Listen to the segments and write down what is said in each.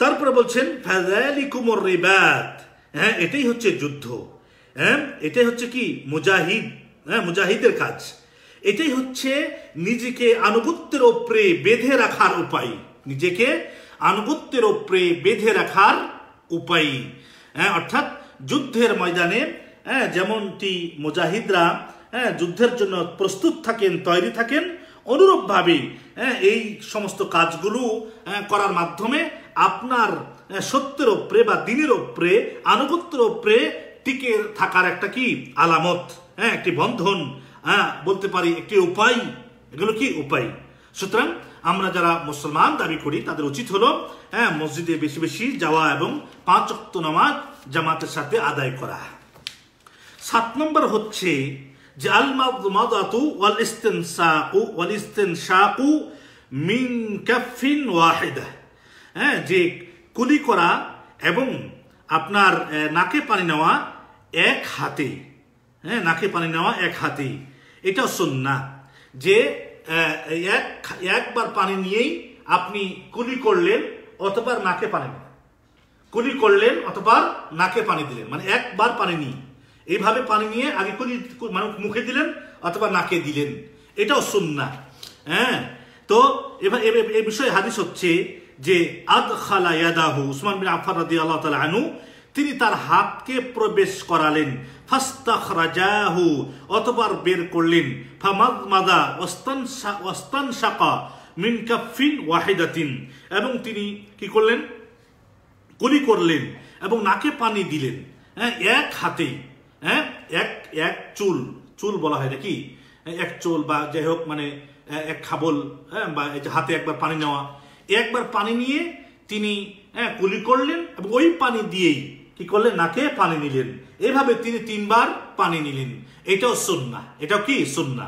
তারপরে বলছেন ফাজালিকুমর রেবাত হ্যাঁ এটাই হচ্ছে যুদ্ধ হ্যাঁ এটাই হচ্ছে কি মুজাহিদ হ্যাঁ মুজাহিদের কাজ এটাই হচ্ছে নিজেকে আনুগত্যের ওপরে বেঁধে রাখার উপায় নিজেকে আনুগত্যের ওপরে বেঁধে রাখার উপায় হ্যাঁ অর্থাৎ যুদ্ধের ময়দানে হ্যাঁ যেমনটি মুজাহিদরা হ্যাঁ যুদ্ধের জন্য প্রস্তুত থাকেন তৈরি থাকেন অনুরূপভাবে হ্যাঁ এই সমস্ত কাজগুলো হ্যাঁ, করার মাধ্যমে আপনার সত্যের ওপরে বা দিনের ওপরে আনুগত্যের ওপরে টিকে থাকার একটা কি আলামত হ্যাঁ একটি বন্ধন হ্যাঁ বলতে পারি একটি উপায় এগুলো কি উপায় সুতরাং আমরা যারা মুসলমান দাবি করি তাদের উচিত হলো হ্যাঁ মসজিদে বেশি বেশি যাওয়া এবং পাঁচ অক্ত নামাজ জামাতের সাথে আদায় করা সাত নম্বর হচ্ছে যে আল মাদাতু ওয়াল ইস্তেন সাকু ওয়াল ইস্তেন সাকু মিন ক্যাফিন ওয়াহিদা হ্যাঁ যে কুলি করা এবং আপনার নাকে পানি নেওয়া এক হাতে হ্যাঁ নাকে পানি নেওয়া এক হাতে এটা সন্না যে এক একবার পানি নিয়েই আপনি কুলি করলেন অথবা নাকে পানি কুলি করলেন অথবা নাকে পানি দিলেন মানে একবার পানি নিয়ে এইভাবে পানি নিয়ে আগে কুলি মানে মুখে দিলেন অথবা নাকে দিলেন এটাও সন্না হ্যাঁ তো এবার এ বিষয়ে হাদিস হচ্ছে যে আদ খালা ইয়াদাহু উসমান বিন আফফার রাদি আল্লাহ তালা আনু তিনি তার হাতকে প্রবেশ করালেন ফাস্তাখ রাজাহু অতবার বের করলেন ফামাদ মাদা ওস্তান শাকা মিনকাফিন ওয়াহিদাতিন এবং তিনি কি করলেন কলি করলেন এবং নাকে পানি দিলেন হ্যাঁ এক হাতে হ্যাঁ এক এক চুল চুল বলা হয় নাকি এক চুল বা যাই হোক মানে এক খাবল হ্যাঁ বা হাতে একবার পানি নেওয়া একবার পানি নিয়ে তিনি হ্যাঁ কুলি করলেন এবং ওই পানি দিয়েই কি করলেন নাকে পানি নিলেন এভাবে তিনি তিনবার পানি নিলেন এটাও সুন্না এটাও কি সুন্না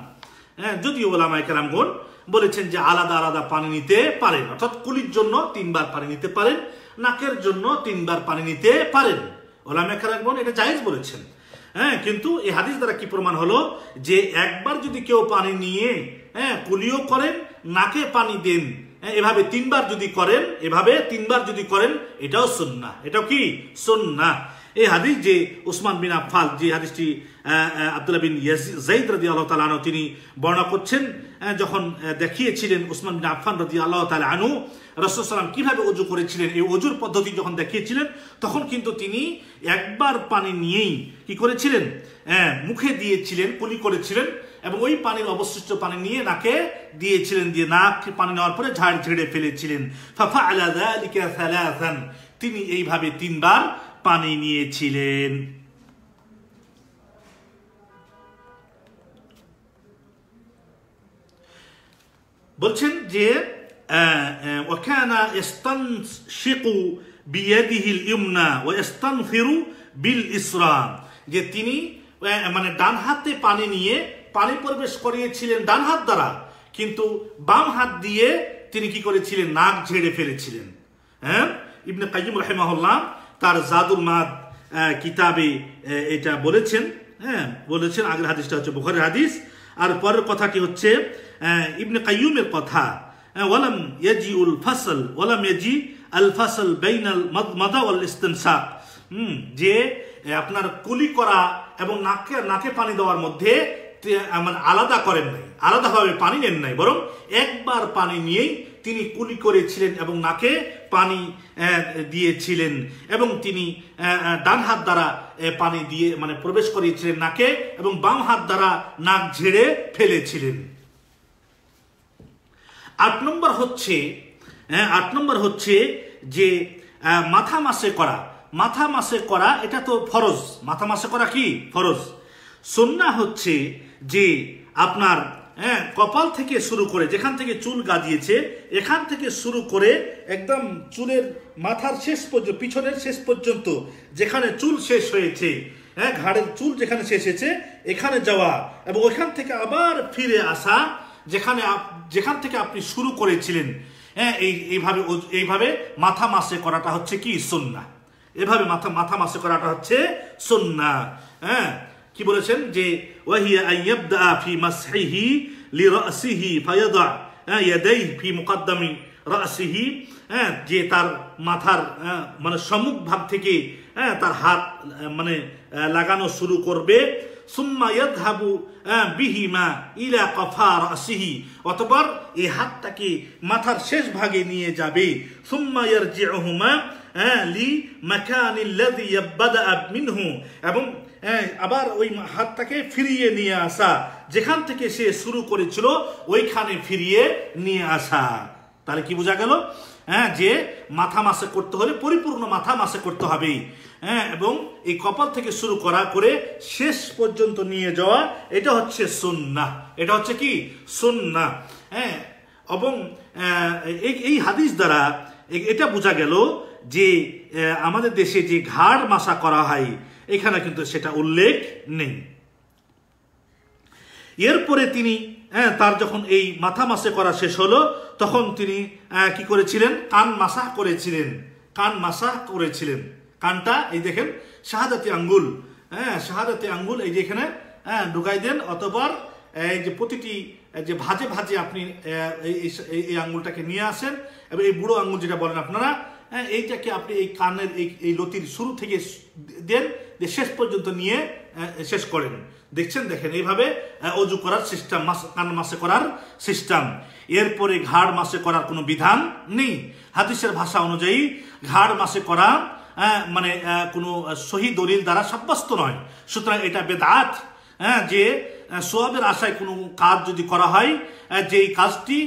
হ্যাঁ যদিও ওলামায় কেরামগণ বলেছেন যে আলাদা আলাদা পানি নিতে পারেন অর্থাৎ কুলির জন্য তিনবার পানি নিতে পারেন নাকের জন্য তিনবার পানি নিতে পারেন ওলামে কেরামগণ এটা জায়েজ বলেছেন হ্যাঁ কিন্তু এই হাদিস দ্বারা কি প্রমাণ হলো যে একবার যদি কেউ পানি নিয়ে হ্যাঁ কুলিও করেন নাকে পানি দেন হ্যাঁ, এভাবে তিনবার যদি করেন এভাবে তিনবার যদি করেন এটাও সুন্না এটাও কি সুন্না এই হাদিস যে উসমান বিন আফাল যে হাদিসটি আবদুল্লা বিন জাইদ রদি আল্লাহ তালা আনু তিনি বর্ণনা করছেন যখন দেখিয়েছিলেন উসমান বিন আফান রদি আল্লাহ তালা আনু রসুলাম কিভাবে অজু করেছিলেন এই অজুর পদ্ধতি যখন দেখিয়েছিলেন তখন কিন্তু তিনি একবার পানি নিয়েই কি করেছিলেন মুখে দিয়েছিলেন কুলি করেছিলেন এবং ওই পানির অবশিষ্ট পানি নিয়ে নাকে দিয়েছিলেন দিয়ে নাক পানি নেওয়ার পরে ঝাড় ঝেড়ে ফেলেছিলেন ফাফা আলাদা তিনি এইভাবে তিনবার পানি নিয়েছিলেন বলছেন যে যে তিনি মানে ডান হাতে পানি নিয়ে পানি প্রবেশ করিয়েছিলেন ডান হাত দ্বারা কিন্তু বাম হাত দিয়ে তিনি কি করেছিলেন নাক ঝেড়ে ফেলেছিলেন হ্যাঁ ইবনে কাজিম রাহেমাহুল্লাহ তার জাদুল মাদ কিতাবে এটা বলেছেন হ্যাঁ বলেছেন আগের হাদিসটা হচ্ছে বুখারের হাদিস আর পরের কথা কি হচ্ছে ইবনে কাইয়ুমের কথা ওয়ালাম ইয়াজি উল ফাসল ওয়ালাম ইয়াজি আল ফাসল বেইনাল মদমাদা ওয়াল ইস্তেনসাক হুম যে আপনার কুলি করা এবং নাকে নাকে পানি দেওয়ার মধ্যে মানে আলাদা করেন নাই আলাদাভাবে পানি নেন নাই বরং একবার পানি নিয়েই তিনি কুলি করেছিলেন এবং নাকে পানি দিয়েছিলেন এবং তিনি ডান হাত দ্বারা পানি দিয়ে মানে প্রবেশ করিয়েছিলেন নাকে এবং বাম হাত দ্বারা নাক ঝেড়ে ফেলেছিলেন আট নম্বর হচ্ছে আট নম্বর হচ্ছে যে মাথা মাসে করা মাথা মাসে করা এটা তো ফরজ মাথা মাসে করা কি ফরজ সন্না হচ্ছে যে আপনার হ্যাঁ কপাল থেকে শুরু করে যেখান থেকে চুল গাদিয়েছে এখান থেকে শুরু করে একদম চুলের মাথার শেষ পর্যন্ত পিছনের শেষ পর্যন্ত যেখানে চুল শেষ হয়েছে হ্যাঁ ঘাড়ের চুল যেখানে শেষ হয়েছে এখানে যাওয়া এবং ওইখান থেকে আবার ফিরে আসা যেখানে যেখান থেকে আপনি শুরু করেছিলেন হ্যাঁ এই এইভাবে এইভাবে মাথা মাসে করাটা হচ্ছে কি সন্না এভাবে মাথা মাথা মাসে করাটা হচ্ছে সন্না হ্যাঁ কি বলেছেন যে ফি হ্যাঁ, হ্যাঁ যে তার মাথার হ্যাঁ, মানে সম্মুখ ভাব থেকে হ্যাঁ তার হাত মানে লাগানো শুরু করবে সুম্মা হ্যাঁ, ইলা এই হাতটাকে মাথার শেষ ভাগে নিয়ে যাবে সুম্মা ইয়ারজিউহুমা হ্যাঁ লি মিনহু এবং আবার ওই হাতটাকে ফিরিয়ে নিয়ে আসা যেখান থেকে সে শুরু করেছিল ওইখানে ফিরিয়ে নিয়ে আসা তাহলে কি বোঝা গেল হ্যাঁ যে মাথা মাসে করতে হলে পরিপূর্ণ মাথা মাসে করতে হবে হ্যাঁ এবং এই কপাল থেকে শুরু করা করে শেষ পর্যন্ত নিয়ে যাওয়া এটা হচ্ছে সুন্না এটা হচ্ছে কি সুন্না হ্যাঁ এবং এই হাদিস দ্বারা এটা বোঝা গেল যে আমাদের দেশে যে ঘাড় মাসা করা হয় এখানে কিন্তু সেটা উল্লেখ নেই এরপরে তিনি হ্যাঁ তার যখন এই মাথা মাসে করা শেষ হলো তখন তিনি কি করেছিলেন কান মাসা করেছিলেন কান মাসা করেছিলেন কানটা এই দেখেন শাহাদাতি আঙ্গুল হ্যাঁ শাহাদাতি আঙ্গুল এই যে এখানে হ্যাঁ ঢুকাই দেন অতবার এই যে প্রতিটি যে ভাজে ভাজে আপনি এই আঙ্গুলটাকে নিয়ে আসেন এবং এই বুড়ো আঙ্গুল যেটা বলেন আপনারা হ্যাঁ এইটাকে আপনি এই কানের এই এই লতির শুরু থেকে দেন যে শেষ পর্যন্ত নিয়ে শেষ করেন দেখছেন দেখেন এইভাবে অজু করার সিস্টেম মাস কান মাসে করার সিস্টেম এরপরে ঘাড় মাসে করার কোনো বিধান নেই হাদিসের ভাষা অনুযায়ী ঘাড় মাসে করা মানে কোনো সহি দলিল দ্বারা সাব্যস্ত নয় সুতরাং এটা বেদাত হ্যাঁ যে সোয়াবের আশায় কোনো কাজ যদি করা হয় যে এই কাজটি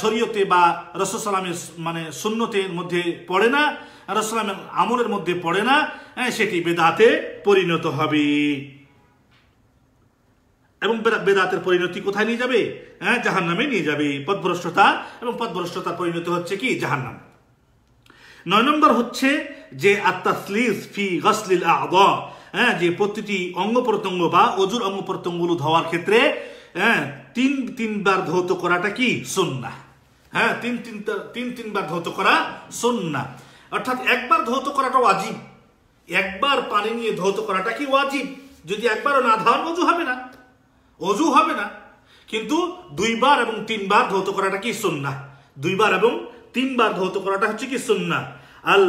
শরীয়তে বা রসসালামের মানে শূন্যতের মধ্যে পড়ে না রসসালামের আমলের মধ্যে পড়ে না সেটি বেদাতে পরিণত হবে এবং বেদাতের পরিণতি কোথায় নিয়ে যাবে হ্যাঁ জাহান নামে নিয়ে যাবে পথভ্রষ্টতা এবং পদভ্রষ্টতা পরিণত হচ্ছে কি জাহান নাম নয় নম্বর হচ্ছে যে আত্মাসলিস ফি গসলিল আদ হ্যাঁ যে প্রতিটি অঙ্গ প্রত্যঙ্গ বা অজুর অঙ্গ প্রত্যঙ্গগুলো ধোয়ার ক্ষেত্রে হ্যাঁ তিন তিনবার ধৌত করাটা কি সন্না হ্যাঁ তিন তিন তিন তিনবার ধৌত করা সন্না অর্থাৎ একবার ধৌত করাটা ওয়াজিব একবার পানি নিয়ে ধৌত করাটা কি ওয়াজিব যদি একবারও না ধান অজু হবে না অজু হবে না কিন্তু দুইবার এবং তিনবার ধৌত করাটা কি সন্না দুইবার এবং তিনবার ধৌত করাটা হচ্ছে কি সন্না আল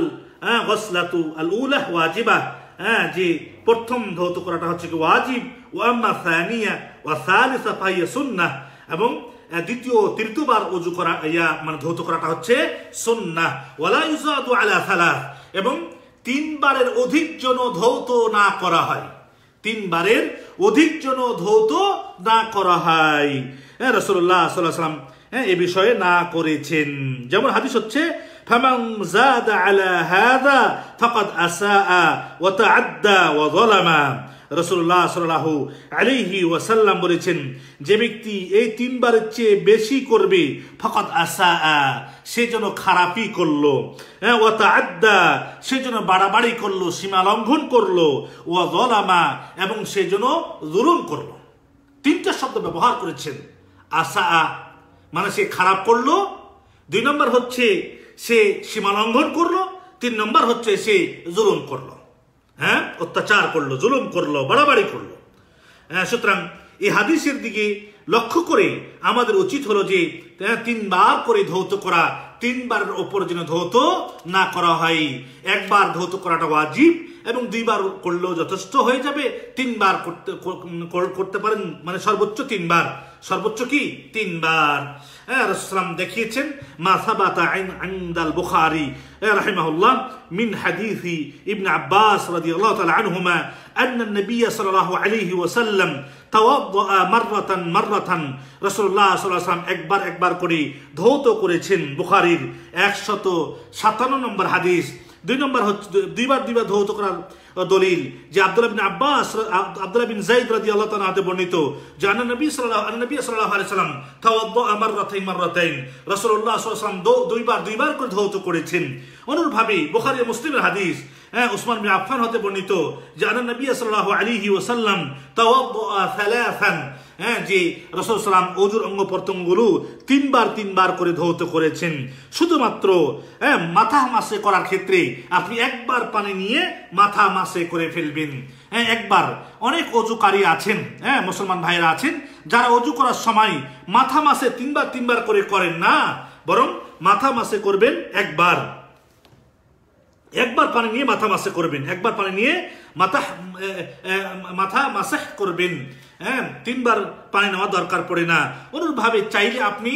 হ্যাঁ গসলাতু আল উলাহ ওয়াজিবা হ্যাঁ যে প্রথম ধৌত করাটা হচ্ছে কি ওয়াজিব ওয়াম্মা সানিয়া ওয়া সালিসা ফাইয়া সুন্নাহ এবং দ্বিতীয় তৃতীয়বার অজু করা ইয়া মানে ধৌত করাটা হচ্ছে সুন্নাহ ওয়ালা ইউজাদু আলা সালাহ এবং তিনবারের অধিক জন ধৌত না করা হয় তিনবারের অধিক জন ধৌত না করা হয় হ্যাঁ রসুল্লাহ সাল্লাহ সাল্লাম হ্যাঁ এ বিষয়ে না করেছেন যেমন হাদিস হচ্ছে فمن زاد على هذا فقد أساء وتعدى وظلم রসুল্লাহ সাল্লাহ আলিহি ওয়াসাল্লাম বলেছেন যে ব্যক্তি এই তিনবারের চেয়ে বেশি করবে ফকত আসা সে যেন খারাপই করলো হ্যাঁ আড্ডা সে যেন বাড়াবাড়ি করলো সীমা লঙ্ঘন করলো ও জলামা এবং সে যেন জুলুম করলো তিনটা শব্দ ব্যবহার করেছেন আসা মানে সে খারাপ করলো দুই নম্বর হচ্ছে সে সীমালঙ্ঘন করলো তিন নম্বর হচ্ছে সে জুলুম করলো হ্যাঁ অত্যাচার করলো জুলুম করলো বাড়াবাড়ি করলো হ্যাঁ সুতরাং এই হাদিসের দিকে লক্ষ্য করে আমাদের উচিত হলো যে হ্যাঁ, তিনবার করে ধৌত করা তিনবার ওপর যেন ধৌত না করা হয় একবার ধৌত করাটা ওয়াজিব এবং দুইবার করলেও যথেষ্ট হয়ে যাবে তিনবার করতে করতে পারেন মানে সর্বোচ্চ তিনবার সর্বোচ্চ কি তিনবার হ্যাঁ রসুলাম দেখিয়েছেন মাসাবাতা আইন আইন্দাল বুখারি রাহিমাহুল্লাহ মিন হাদিফি ইবন আব্বাস রাদি আল্লাহ তালা আনহুমা أن النبي صلى الله عليه وسلم توضأ مرة مرة رسول الله صلى الله عليه وسلم একবার একবার করে ধৌত করেছেন বুখারীর 157 নম্বর হাদিস দুই নম্বর হচ্ছে দুইবার দুইবার ধৌত করার দলিল যে আব্দুল্লাহ বিন আব্বাস আব্দুল্লাহ বিন জাইদ রাদি আল্লাহ তালা হাতে বর্ণিত যে আনা নবী সাল্লাহ আনা নবী সাল্লাহ সাল্লাম থাওয়াদ্দ আমার রাথাই মার রাতাইন রসুল্লাহ সাল্লাম দুইবার দুইবার করে ধৌত করেছেন অনুরভাবে বোখারি মুসলিমের হাদিস হ্যাঁ উসমান বিন আফফান হতে বর্ণিত যে আনা নবী সাল্লাহ আলিহি ওসাল্লাম তাওয়াদ্দ সালাসান হ্যাঁ যে রসদ সালাম অজুর অঙ্গ প্রত্যঙ্গগুলো তিনবার তিনবার করে ধৌত করেছেন শুধুমাত্র হ্যাঁ মাথা মাসে করার ক্ষেত্রে আপনি একবার পানি নিয়ে মাথা মাসে করে ফেলবেন হ্যাঁ একবার অনেক অজুকারী আছেন হ্যাঁ মুসলমান ভাইয়েরা আছেন যারা অজু করার সময় মাথা মাসে তিনবার তিনবার করে করেন না বরং মাথা মাসে করবেন একবার একবার পানি নিয়ে মাথা মাসে করবেন একবার পানি নিয়ে মাথা মাথা মাসে করবেন হ্যাঁ তিনবার পানি নেওয়া দরকার পড়ে না অনুরূপভাবে চাইলে আপনি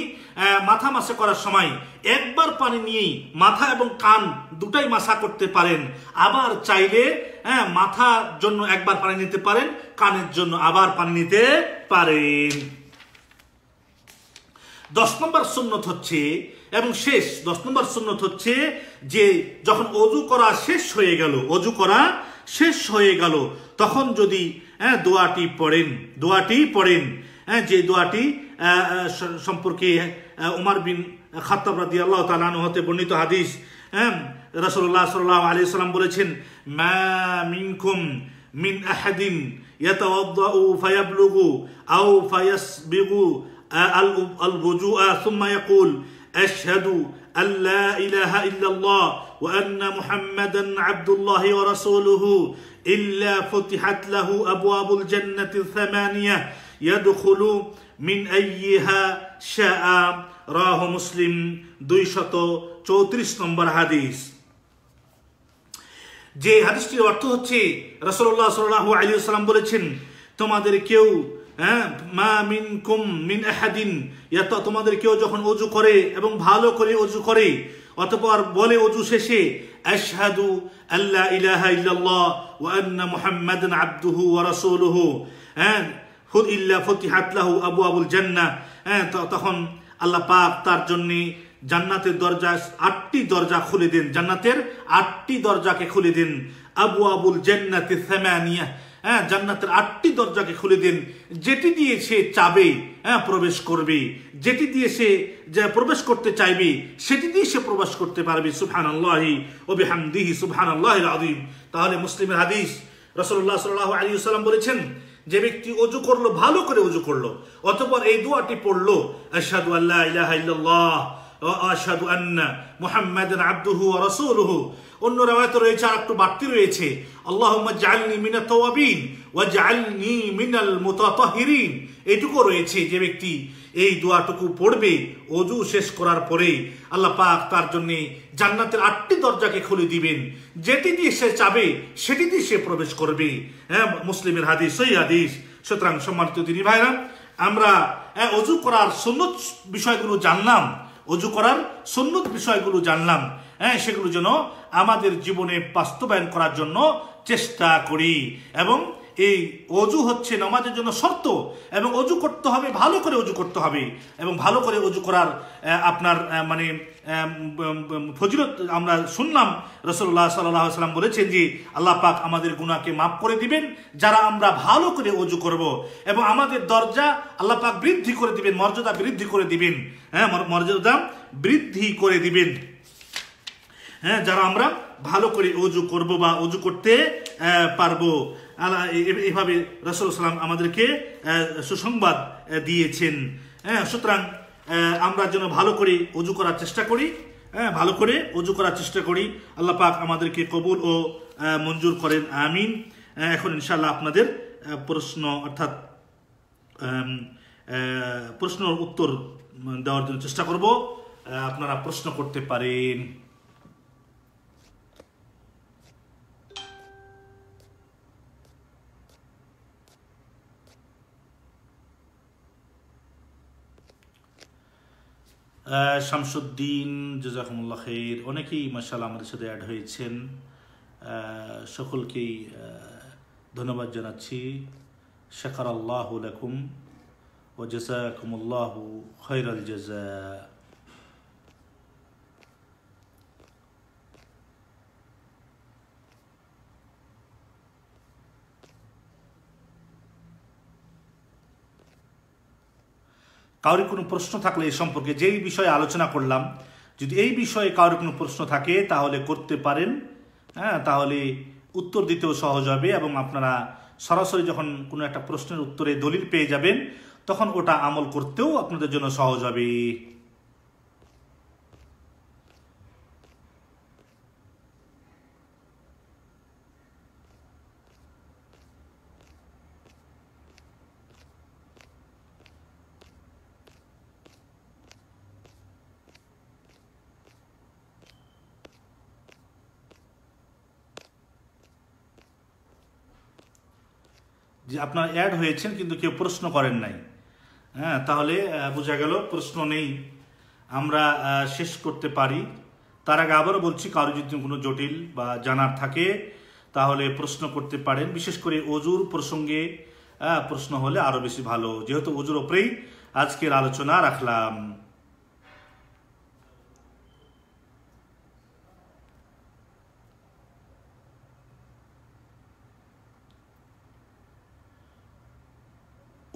মাথা মাসে করার সময় একবার পানি নিয়েই মাথা এবং কান দুটাই মাসা করতে পারেন আবার চাইলে হ্যাঁ মাথার জন্য একবার পানি নিতে পারেন কানের জন্য আবার পানি নিতে পারেন দশ নম্বর সুন্নত হচ্ছে এবং শেষ দশ নম্বর সুন্নত হচ্ছে যে যখন অজু করা শেষ হয়ে গেল অজু করা শেষ হয়ে গেল তখন যদি হ্যাঁ দোয়াটি পড়েন দোয়াটি পড়েন হ্যাঁ যে দোয়াটি সম্পর্কে উমার বিন খাতাব আল্লাহ তালানু হতে বর্ণিত হাদিস হ্যাঁ রসল্লাহ সাল আলি সাল্লাম বলেছেন মা মিনকুম মিন আহাদিন يتوضأ فيبلغ أو فيسبغ الوجوء ثم يقول أشهد أن لا إله إلا الله وأن محمدا عبد الله ورسوله إلا فتحت له أبواب الجنة الثمانية يدخل من أيها شاء راه مسلم দুইশত حديث নম্বর হাদিস যে হাদিসটির অর্থ হচ্ছে রসল্লাহ সাল্লাহ আলী সাল্লাম تما در كيو হ্যাঁ মা মিন এহাদিন মিন আহাদিন ইয়াত তোমাদের কেউ যখন অজু করে এবং ভালো করে অজু করে অতপর বলে অজু শেষে আশহাদু আল্লাহ ইলাহা ইল্লাল্লাহ ওয়া আন্না মুহাম্মাদান আবদুহু ওয়া রাসূলুহু হ্যাঁ হুদ ইল্লা ফতিহাত লাহু আবু আবুল জান্নাহ হ্যাঁ তখন আল্লাহ পাক তার জন্য জান্নাতের দরজা আটটি দরজা খুলে দেন জান্নাতের আটটি দরজাকে খুলে দেন আবু আবুল জান্নাতে সামানিয়া হ্যাঁ জান্নাতের আটটি দরজাকে খুলে দিন যেটি দিয়ে সে চাবে হ্যাঁ প্রবেশ করবে যেটি দিয়ে সে যে প্রবেশ করতে চাইবে সেটি দিয়ে সে প্রবেশ করতে পারবে সুফান আল্লাহি ওবি দিহি সুফান আল্লাহ আদিম তাহলে মুসলিমের হাদিস রসল্লাহ সাল আলী সাল্লাম বলেছেন যে ব্যক্তি অজু করলো ভালো করে অজু করলো অতপর এই দোয়াটি পড়লো আশহাদু আল্লাহ ইলাহা ইল্লাল্লাহ আশাদু আন্না মুহাম্মাদ আব্দুহু রসুলহু অন্য রেওয়ায়তে রয়েছে আরেকটু বাড়তি রয়েছে আল্লাহ জালনি মিনা তোয়াবিন ওয়া জালনি মিনাল মুতাতাহিরিন এটুকু রয়েছে যে ব্যক্তি এই দোয়াটুকু পড়বে অজু শেষ করার পরে আল্লাহ পাক তার জন্যে জান্নাতের আটটি দরজাকে খুলে দিবেন যেটি দিয়ে সে চাবে সেটি দিয়ে সে প্রবেশ করবে হ্যাঁ মুসলিমের হাদিস সই হাদিস সুতরাং সম্মানিত তিনি ভাইরা আমরা অজু করার সুন্নত বিষয়গুলো জানলাম অজু করার সুন্নত বিষয়গুলো জানলাম হ্যাঁ সেগুলো যেন আমাদের জীবনে বাস্তবায়ন করার জন্য চেষ্টা করি এবং এই অজু হচ্ছে নামাজের জন্য শর্ত এবং অজু করতে হবে ভালো করে অজু করতে হবে এবং ভালো করে অজু করার আপনার মানে ফজিলত আমরা শুনলাম রসল্লাহ সাল্লাহ সাল্লাম বলেছেন যে আল্লাহ পাক আমাদের গুণাকে মাফ করে দিবেন যারা আমরা ভালো করে অজু করব এবং আমাদের দরজা আল্লাহ পাক বৃদ্ধি করে দিবেন মর্যাদা বৃদ্ধি করে দিবেন হ্যাঁ মর্যাদা বৃদ্ধি করে দিবেন হ্যাঁ যারা আমরা ভালো করে অজু করব বা অজু করতে পারবো আল্লাহ এভাবে রসুল সালাম আমাদেরকে সুসংবাদ দিয়েছেন হ্যাঁ সুতরাং আমরা যেন ভালো করে অজু করার চেষ্টা করি হ্যাঁ ভালো করে অজু করার চেষ্টা করি আল্লাহ পাক আমাদেরকে কবুল ও মঞ্জুর করেন আমিন এখন ইনশাল্লাহ আপনাদের প্রশ্ন অর্থাৎ প্রশ্ন উত্তর দেওয়ার জন্য চেষ্টা করব আপনারা প্রশ্ন করতে পারেন শামসুদ্দিন জোজাহমুল্লা খের অনেকেই মাসাল আমাদের সাথে অ্যাড হয়েছেন সকলকেই ধন্যবাদ জানাচ্ছি শেখার আল্লাহ লাকুম ও জেজাকুমুল্লাহ খৈরাল জেজা কারোর কোনো প্রশ্ন থাকলে এই সম্পর্কে যেই বিষয়ে আলোচনা করলাম যদি এই বিষয়ে কারোর কোনো প্রশ্ন থাকে তাহলে করতে পারেন হ্যাঁ তাহলে উত্তর দিতেও সহজ হবে এবং আপনারা সরাসরি যখন কোনো একটা প্রশ্নের উত্তরে দলিল পেয়ে যাবেন তখন ওটা আমল করতেও আপনাদের জন্য সহজ হবে যে আপনার অ্যাড হয়েছেন কিন্তু কেউ প্রশ্ন করেন নাই হ্যাঁ তাহলে বোঝা গেল প্রশ্ন নেই আমরা শেষ করতে পারি তার আগে আবারও বলছি কারো যদি কোনো জটিল বা জানার থাকে তাহলে প্রশ্ন করতে পারেন বিশেষ করে অজুর প্রসঙ্গে প্রশ্ন হলে আরও বেশি ভালো যেহেতু অজুর ওপরেই আজকের আলোচনা রাখলাম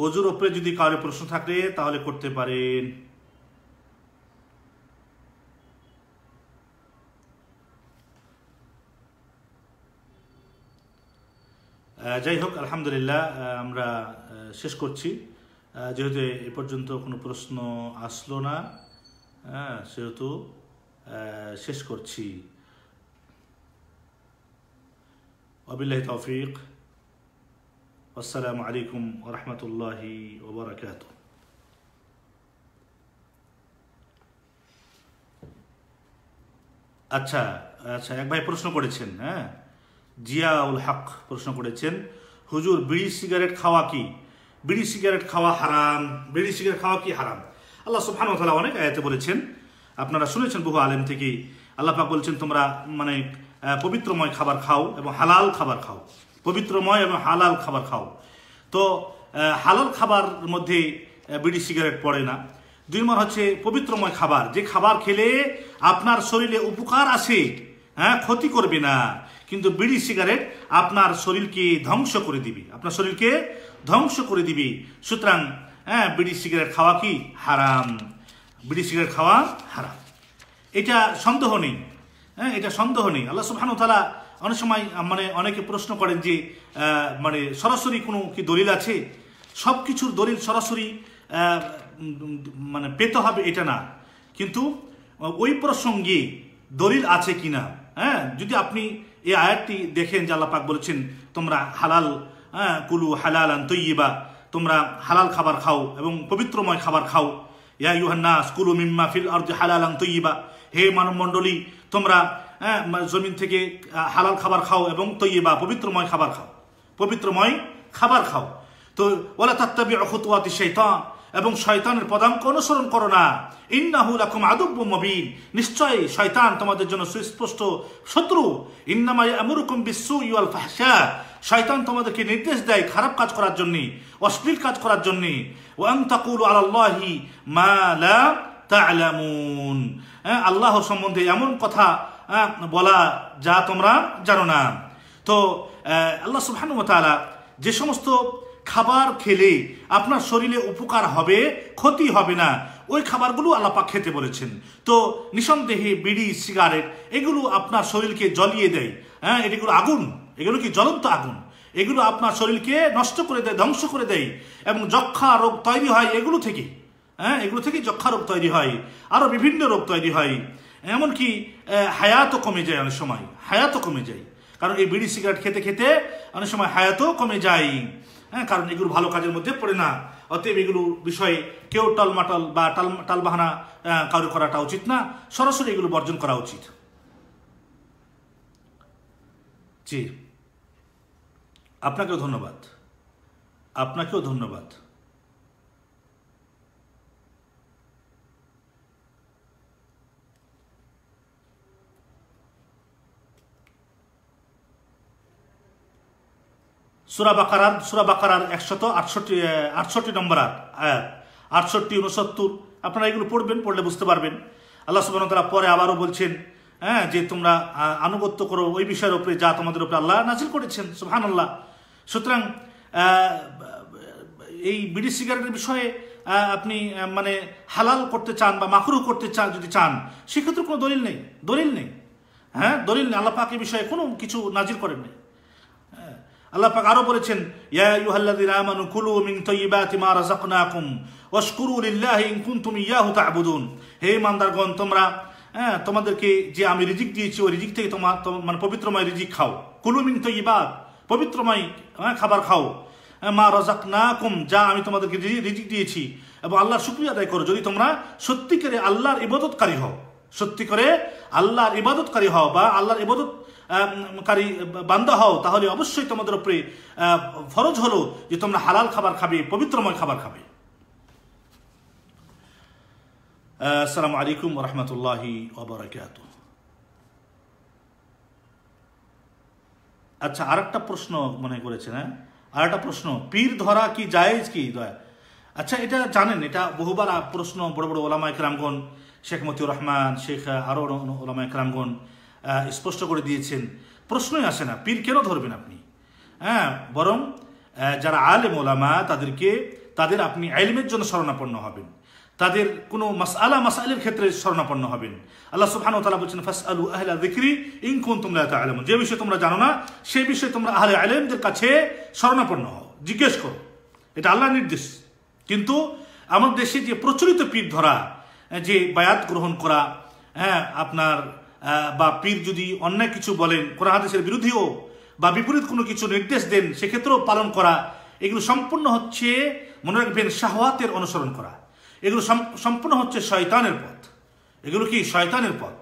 ওজুর ওপরে যদি কারো প্রশ্ন থাকে তাহলে করতে পারেন যাই হোক আলহামদুলিল্লাহ আমরা শেষ করছি যেহেতু এ পর্যন্ত কোনো প্রশ্ন আসলো না হ্যাঁ সেহেতু শেষ করছি অবিল্লাহ তৌফিক আসসালামু আলাইকুম রহমতুল্লাহি ওবরাকাত আচ্ছা আচ্ছা এক ভাই প্রশ্ন করেছেন হ্যাঁ জিয়াউল হক প্রশ্ন করেছেন হুজুর বিড়ি সিগারেট খাওয়া কি বিড়ি সিগারেট খাওয়া হারাম বিড়ি সিগারেট খাওয়া কি হারাম আল্লাহ সুফান তালা অনেক আয়াতে বলেছেন আপনারা শুনেছেন বহু আলেম থেকে আল্লাহ পাক বলছেন তোমরা মানে পবিত্রময় খাবার খাও এবং হালাল খাবার খাও পবিত্রময় এবং হালাল খাবার খাও তো হালাল খাবার মধ্যে বিড়ি সিগারেট পড়ে না দুই নম্বর হচ্ছে পবিত্রময় খাবার যে খাবার খেলে আপনার শরীরে উপকার আসে হ্যাঁ ক্ষতি করবে না কিন্তু বিড়ি সিগারেট আপনার শরীরকে ধ্বংস করে দিবে আপনার শরীরকে ধ্বংস করে দিবে সুতরাং হ্যাঁ বিড়ি সিগারেট খাওয়া কি হারাম বিড়ি সিগারেট খাওয়া হারাম এটা সন্দেহ নেই হ্যাঁ এটা সন্দেহ নেই আল্লাহ সুবহানাহু অনেক সময় মানে অনেকে প্রশ্ন করেন যে মানে সরাসরি কোনো কি দলিল আছে সব কিছুর দলিল সরাসরি মানে পেতে হবে এটা না কিন্তু ওই প্রসঙ্গে দলিল আছে কি না হ্যাঁ যদি আপনি এই আয়াতটি দেখেন যে আল্লাপাক বলেছেন তোমরা হালাল হ্যাঁ কুলু হালাল বা তোমরা হালাল খাবার খাও এবং পবিত্রময় খাবার খাও ইয়া ইউহান্নাস কুলু মিম্মা ফিল আর হালাল বা হে মানব মণ্ডলী তোমরা হ্যাঁ, জমিন থেকে হালাল খাবার খাও এবং তৈবা পবিত্রময় খাবার খাও পবিত্রময় খাবার খাও তো ওলা তাত্তাবি অখতুয়াতি শৈতান এবং শয়তানের পদাঙ্ক অনুসরণ করো না ইন্নাহুল রকম আদব্য মবিন নিশ্চয়ই শয়তান তোমাদের জন্য সুস্পষ্ট শত্রু ইন্নামাই আমরুকুম বিশ্বু ইউয়াল ফাহসা শয়তান তোমাদেরকে নির্দেশ দেয় খারাপ কাজ করার জন্যে অশ্লীল কাজ করার জন্যে ওয়াং তাকুল আলাল্লাহি মা লা তা'লামুন হ্যাঁ, আল্লাহ সম্বন্ধে এমন কথা হ্যাঁ, বলা যা তোমরা জানো না তো আল্লাহ সুবাহানুমতালা যে সমস্ত খাবার খেলে আপনার শরীরে উপকার হবে ক্ষতি হবে না ওই খাবারগুলো আল্লাপাক খেতে বলেছেন তো নিঃসন্দেহে বিড়ি সিগারেট এগুলো আপনার শরীরকে জ্বলিয়ে দেয় হ্যাঁ এটিগুলো আগুন এগুলো কি জ্বলন্ত আগুন এগুলো আপনার শরীরকে নষ্ট করে দেয় ধ্বংস করে দেয় এবং যক্ষা রোগ তৈরি হয় এগুলো থেকে হ্যাঁ এগুলো থেকে যক্ষা রোগ তৈরি হয় আরও বিভিন্ন রোগ তৈরি হয় এমনকি হায়াতও কমে যায় অনেক সময় হায়াতও কমে যায় কারণ এই বিড়ি সিগারেট খেতে খেতে অনেক সময় হায়াতও কমে যায় হ্যাঁ কারণ এগুলো ভালো কাজের মধ্যে পড়ে না অতএব এগুলো বিষয়ে কেউ টলমাটল বা টাল টালবাহানা কারো করাটা উচিত না সরাসরি এগুলো বর্জন করা উচিত জি আপনাকেও ধন্যবাদ আপনাকেও ধন্যবাদ সুরা বাকারার সুরা বাকারার একশত আটষট্টি আটষট্টি নম্বর আয়াত আটষট্টি উনসত্তর আপনারা এগুলো পড়বেন পড়লে বুঝতে পারবেন আল্লাহ সুবাহ তারা পরে আবারও বলছেন হ্যাঁ যে তোমরা আনুগত্য করো ওই বিষয়ের উপরে যা তোমাদের উপরে আল্লাহ নাজিল করেছেন সুহান আল্লাহ সুতরাং এই বিড়ি সিগারেটের বিষয়ে আপনি মানে হালাল করতে চান বা মাকরু করতে চান যদি চান সেক্ষেত্রে কোনো দলিল নেই দলিল নেই হ্যাঁ দলিল নেই আল্লাহ পাক বিষয়ে কোনো কিছু নাজির করেন নেই আল্লাহ পাক আরো বলেছেন ইয়া আইয়ুহাল্লাযীনা আমানু কুলু মিন তাইয়্যিবাতি মা রাযাকনাকুম ওয়াশকুরু লিল্লাহি ইন কুনতুম ইয়াহু তা'বুদুন হে ইমানদারগণ তোমরা হ্যাঁ তোমাদেরকে যে আমি রিজিক দিয়েছি ওই রিজিক থেকে তোমার মানে পবিত্রময় রিজিক খাও কুলু মিন তাইয়্যিবাত পবিত্রময় হ্যাঁ, খাবার খাও হ্যাঁ, মা রজাক না কুম যা আমি তোমাদেরকে রিজিক দিয়েছি এবং আল্লাহর শুক্রিয়া আদায় করো যদি তোমরা সত্যি করে আল্লাহর ইবাদতকারী হও সত্যি করে আল্লাহর ইবাদতকারী হও বা আল্লাহর ইবাদত কারী বান্দা হও তাহলে অবশ্যই তোমাদের উপরে ফরজ হলো যে তোমরা হালাল খাবার খাবে পবিত্রময় খাবার খাবে আসসালাম আলাইকুম রহমতুল্লাহি আচ্ছা আর একটা প্রশ্ন মনে করেছে না হ্যাঁ? আর একটা প্রশ্ন পীর ধরা কি জায়েজ কি দয়া আচ্ছা এটা জানেন এটা বহুবার প্রশ্ন বড় বড় ওলামা ইকরামগণ শেখ মতিউর রহমান শেখ আরো ওলামা ইকরামগণ স্পষ্ট করে দিয়েছেন প্রশ্নই আসে না পীর কেন ধরবেন আপনি হ্যাঁ বরং যারা আলেম ওলামা তাদেরকে তাদের আপনি আইলমের জন্য শরণাপন্ন হবেন তাদের কোনো মাসআলা মাসাইলের ক্ষেত্রে শরণাপন্ন হবেন আল্লাহ সুবহানাহু ও তালা বলছেন আলু আহলা যিকরি ইন কুনতুম লা তাআলামুন যে বিষয়ে তোমরা জানো না সে বিষয়ে তোমরা আহলে আলেমদের কাছে শরণাপন্ন হও জিজ্ঞেস করো এটা আল্লাহ নির্দেশ কিন্তু আমাদের দেশে যে প্রচলিত পীর ধরা যে বায়াত গ্রহণ করা হ্যাঁ আপনার বা পীর যদি অন্যায় কিছু বলেন কোরআন হাদিসের বিরোধীও বা বিপরীত কোনো কিছু নির্দেশ দেন সেক্ষেত্রেও পালন করা এগুলো সম্পূর্ণ হচ্ছে মনে রাখবেন শাহওয়াতের অনুসরণ করা এগুলো সম্পূর্ণ হচ্ছে শয়তানের পথ এগুলো কি শয়তানের পথ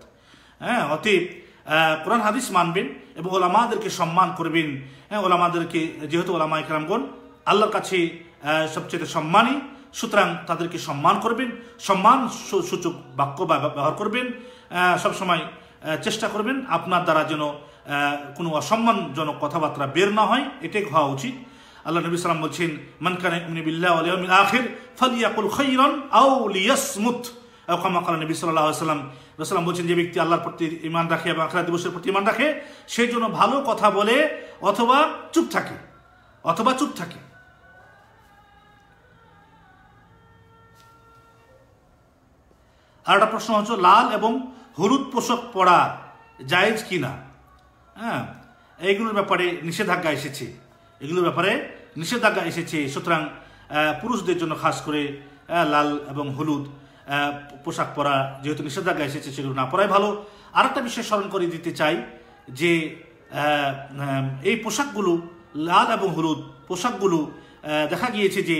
হ্যাঁ অতীত কোরআন হাদিস মানবেন এবং ওলামাদেরকে সম্মান করবেন হ্যাঁ ওলামাদেরকে যেহেতু ওলামা ইকরামগণ আল্লাহর কাছে সবচেয়ে সম্মানী সুতরাং তাদেরকে সম্মান করবেন সম্মান সূচক বাক্য ব্যবহার করবেন সবসময় চেষ্টা করবেন আপনার দ্বারা যেন কোনো অসম্মানজনক কথাবার্তা বের না হয় এটাই হওয়া উচিত আল্লাহ নবী সালাম বলছেন মানকানে বিল্লাহ আলিয়া আখির ফলিয়াকুল খৈরন আউ লিয়াসমুত ওকামাকাল নবী সাল্লাহ সাল্লাম রসালাম বলছেন যে ব্যক্তি আল্লাহর প্রতি ইমান রাখে এবং আখরা দিবসের প্রতি ইমান রাখে সেই জন্য ভালো কথা বলে অথবা চুপ থাকে অথবা চুপ থাকে আর একটা প্রশ্ন হচ্ছে লাল এবং হলুদ পোশাক পরা জায়েজ কি না হ্যাঁ এইগুলোর ব্যাপারে নিষেধাজ্ঞা এসেছে এগুলোর ব্যাপারে নিষেধাজ্ঞা এসেছে সুতরাং পুরুষদের জন্য খাস করে লাল এবং হলুদ পোশাক পরা যেহেতু নিষেধাজ্ঞা এসেছে সেগুলো না পরাই ভালো আর একটা বিষয় স্মরণ করে দিতে চাই যে এই পোশাকগুলো লাল এবং হলুদ পোশাকগুলো দেখা গিয়েছে যে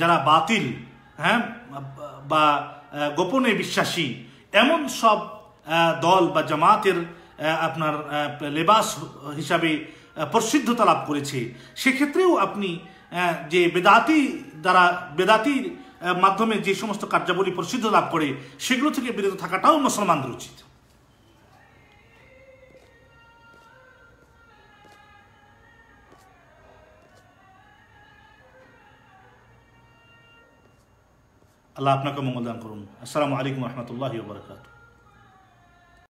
যারা বাতিল হ্যাঁ বা গোপনে বিশ্বাসী এমন সব দল বা জামাতের আপনার লেবাস হিসাবে প্রসিদ্ধতা লাভ করেছে সেক্ষেত্রেও আপনি যে বেদাতি দ্বারা বেদাতির মাধ্যমে যে সমস্ত কার্যাবলী প্রসিদ্ধ লাভ করে সেগুলো থেকে বিরত থাকাটাও মুসলমানদের উচিত আল্লাহ আপনাকে মঙ্গলদান করুন আসসালামু আলাইকুম রহমতুল্লাহ বরকাত